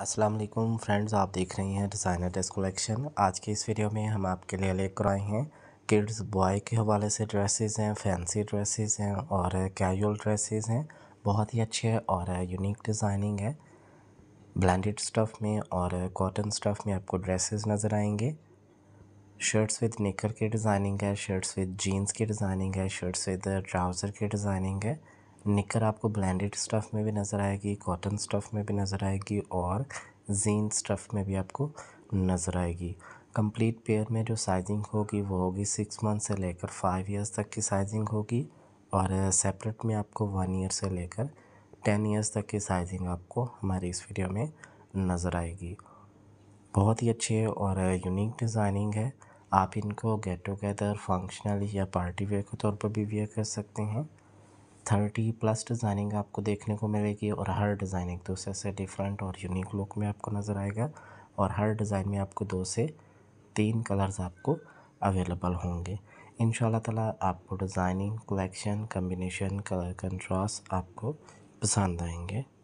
अस्सलाम वालेकुम फ्रेंड्स आप देख रहे हैं डिज़ाइनर ड्रेस कलेक्शन आज के इस वीडियो में हम आपके लिए लेकर आए हैं किड्स बॉय के हवाले से ड्रेसेस हैं फैंसी ड्रेसेस हैं और कैजुअल ड्रेसेस हैं बहुत ही अच्छे और यूनिक डिज़ाइनिंग है ब्लेंडेड स्टफ़ में और कॉटन स्टफ़ में आपको ड्रेसेस नज़र आएंगे शर्ट्स विद निकर की डिज़ाइनिंग है शर्ट्स विद जीन्स की डिज़ाइनिंग है शर्ट्स विद ट्राउज़र की डिज़ाइनिंग है निकर आपको ब्लेंडेड स्टफ़ में भी नज़र आएगी कॉटन स्टफ़ में भी नज़र आएगी और जीन स्टफ़ में भी आपको नज़र आएगी कंप्लीट पेयर में जो साइजिंग होगी वो होगी सिक्स मंथ से लेकर फाइव इयर्स तक की साइजिंग होगी और सेपरेट में आपको वन ईयर से लेकर टेन ईयर्स तक की साइजिंग आपको हमारी इस वीडियो में नज़र आएगी बहुत ही अच्छे और यूनिक डिज़ाइनिंग है आप इनको गेट टुगेदर फंक्शनल या पार्टी वेयर के तौर पर भी वेयर कर सकते हैं थर्टी प्लस डिज़ाइनिंग आपको देखने को मिलेगी और हर डिज़ाइन एक दूसरे से डिफरेंट और यूनिक लुक में आपको नज़र आएगा और हर डिज़ाइन में आपको दो से तीन कलर्स आपको अवेलेबल होंगे इन ताला आपको designing collection combination colour contrast आपको पसंद आएंगे